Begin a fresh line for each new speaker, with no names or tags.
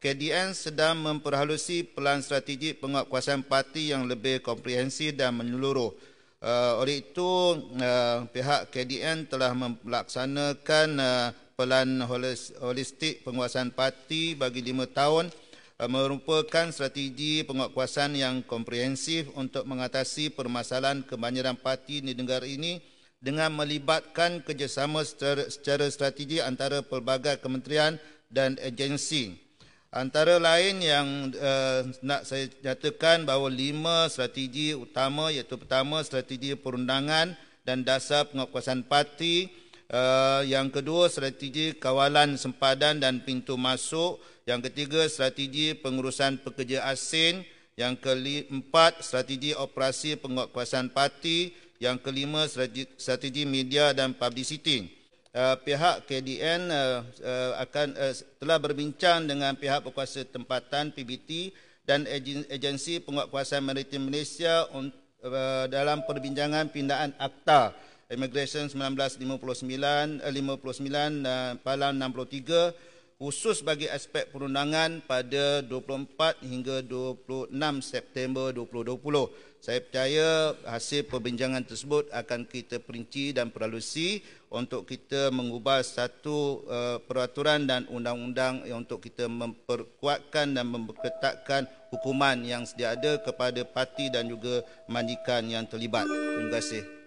KDN sedang memperhalusi pelan strategi penguatkuasaan parti yang lebih komprehensif dan menyeluruh. Uh, oleh itu, uh, pihak KDN telah melaksanakan uh, pelan holistik penguasaan parti bagi lima tahun uh, merupakan strategi penguatkuasaan yang komprehensif untuk mengatasi permasalahan kebanjiran parti di negara ini dengan melibatkan kerjasama secara, secara strategi antara pelbagai kementerian dan agensi. Antara lain yang uh, nak saya nyatakan bahawa lima strategi utama iaitu pertama strategi perundangan dan dasar penguatkuasaan parti. Uh, yang kedua strategi kawalan sempadan dan pintu masuk. Yang ketiga strategi pengurusan pekerja asing. Yang keempat strategi operasi penguatkuasaan parti. Yang kelima strategi media dan publicity uh, pihak KDN uh, eh, uh, eh, akan uh, telah berbincang dengan pihak berkuasa tempatan PBT dan agensi penguatkuasaan maritim Malaysia uh, dalam perbincangan pindaan akta Immigration 1959 uh, 59 uh, Palang 63 khusus bagi aspek perundangan pada 24 hingga 26 September 2020. Saya percaya hasil perbincangan tersebut akan kita perinci dan peralusi untuk kita mengubah satu eh, peraturan dan undang-undang untuk kita memperkuatkan dan memperketatkan hukuman yang sedia ada kepada parti dan juga mandikan yang terlibat. Terima kasih.